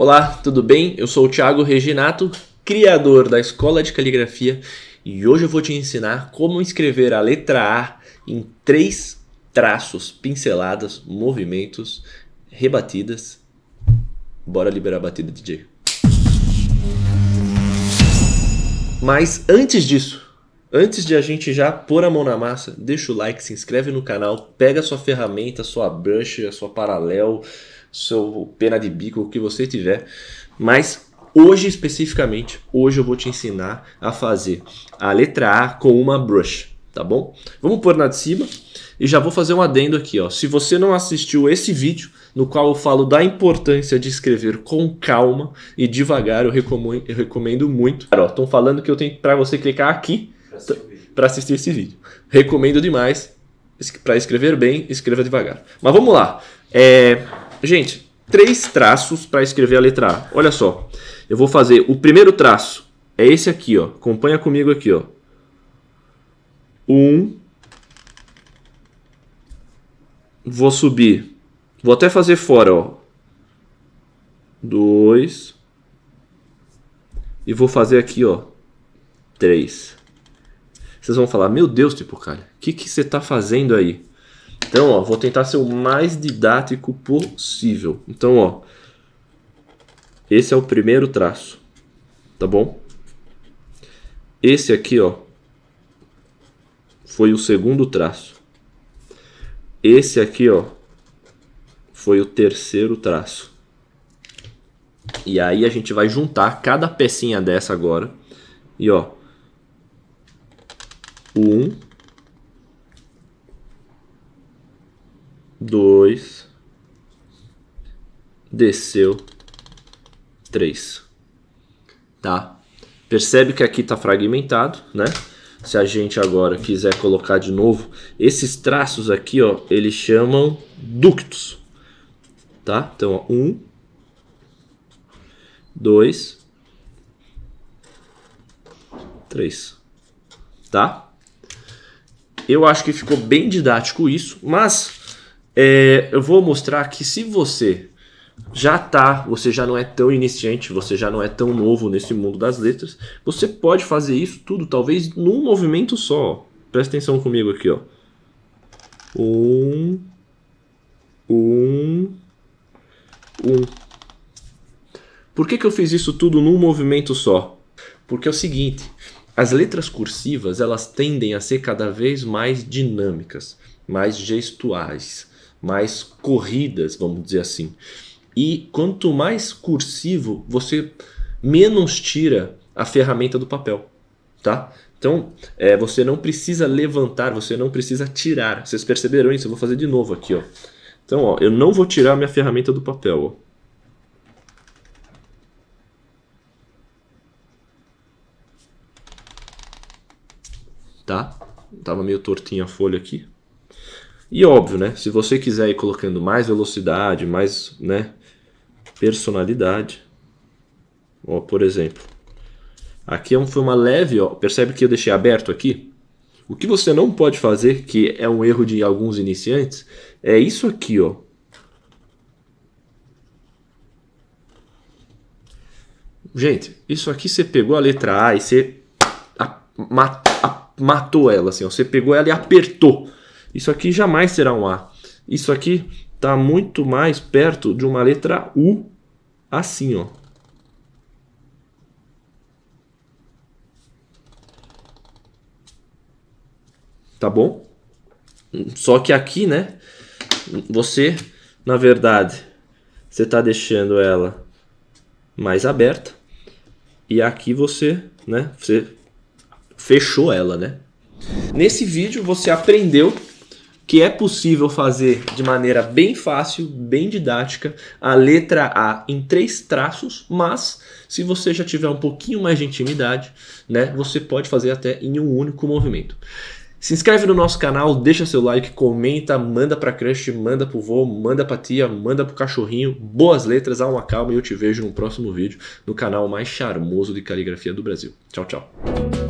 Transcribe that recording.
Olá, tudo bem? Eu sou o Thiago Reginato, criador da Escola de Caligrafia, e hoje eu vou te ensinar como escrever a letra A em três traços, pinceladas, movimentos, rebatidas. Bora liberar a batida, DJ. Mas antes disso, Antes de a gente já pôr a mão na massa, deixa o like, se inscreve no canal, pega a sua ferramenta, sua brush, a sua paralelo seu pena de bico, o que você tiver. Mas hoje especificamente, hoje eu vou te ensinar a fazer a letra A com uma brush, tá bom? Vamos pôr na de cima e já vou fazer um adendo aqui, ó. Se você não assistiu esse vídeo, no qual eu falo da importância de escrever com calma e devagar, eu recomendo, eu recomendo muito. Estão falando que eu tenho para você clicar aqui para assistir esse vídeo. Recomendo demais. Para escrever bem, escreva devagar. Mas vamos lá. É, Gente, três traços para escrever a letra A. Olha só. Eu vou fazer o primeiro traço. É esse aqui, ó. Acompanha comigo aqui, ó. Um. Vou subir. Vou até fazer fora, ó. Dois. E vou fazer aqui, ó. Três. Vocês vão falar, meu Deus, tipo, cara, o que, que você tá fazendo aí? Então, ó, vou tentar ser o mais didático possível. Então, ó, esse é o primeiro traço, tá bom? Esse aqui, ó, foi o segundo traço. Esse aqui, ó, foi o terceiro traço. E aí a gente vai juntar cada pecinha dessa agora. E ó, o 1, 2, desceu 3. Tá? Percebe que aqui está fragmentado, né? Se a gente agora quiser colocar de novo, esses traços aqui, ó, eles chamam ductos. Tá? Então, ó, um, dois, três. Tá? Eu acho que ficou bem didático isso, mas é, eu vou mostrar que se você já tá, você já não é tão iniciante, você já não é tão novo nesse mundo das letras, você pode fazer isso tudo, talvez num movimento só. Presta atenção comigo aqui, ó. Um, um, um. Por que, que eu fiz isso tudo num movimento só? Porque é o seguinte, as letras cursivas elas tendem a ser cada vez mais dinâmicas, mais gestuais mais corridas, vamos dizer assim. E quanto mais cursivo, você menos tira a ferramenta do papel, tá? Então, é, você não precisa levantar, você não precisa tirar. Vocês perceberam isso? Eu vou fazer de novo aqui, ó. Então, ó, eu não vou tirar a minha ferramenta do papel, ó. Tá? Tava meio tortinha a folha aqui. E óbvio, né? Se você quiser ir colocando mais velocidade, mais né, personalidade. Ó, por exemplo, aqui é foi uma leve, ó, percebe que eu deixei aberto aqui? O que você não pode fazer, que é um erro de alguns iniciantes, é isso aqui, ó. Gente, isso aqui você pegou a letra A e você matou ela, assim, ó. você pegou ela e apertou. Isso aqui jamais será um A. Isso aqui está muito mais perto de uma letra U, assim, ó. Tá bom? Só que aqui, né? Você, na verdade, você está deixando ela mais aberta. E aqui você, né? Você fechou ela, né? Nesse vídeo você aprendeu que é possível fazer de maneira bem fácil, bem didática, a letra A em três traços, mas se você já tiver um pouquinho mais de intimidade, né, você pode fazer até em um único movimento. Se inscreve no nosso canal, deixa seu like, comenta, manda pra crush, manda pro vô, manda pra tia, manda pro cachorrinho. Boas letras, alma calma e eu te vejo no próximo vídeo no canal mais charmoso de caligrafia do Brasil. Tchau, tchau.